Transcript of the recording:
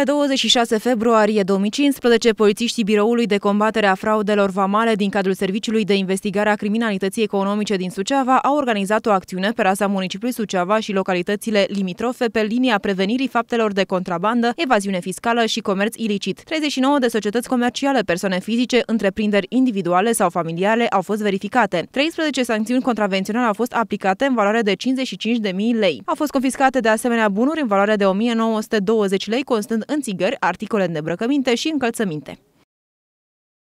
Pe 26 februarie 2015, polițiștii Biroului de Combatere a Fraudelor Vamale din cadrul Serviciului de Investigare a Criminalității Economice din Suceava au organizat o acțiune pe rasa municipiului Suceava și localitățile limitrofe pe linia prevenirii faptelor de contrabandă, evaziune fiscală și comerț ilicit. 39 de societăți comerciale, persoane fizice, întreprinderi individuale sau familiale au fost verificate. 13 sancțiuni contravenționale au fost aplicate în valoare de 55.000 lei. Au fost confiscate de asemenea bunuri în valoare de 1.920 lei, constând în țigări, articole de îmbrăcăminte și încălțăminte.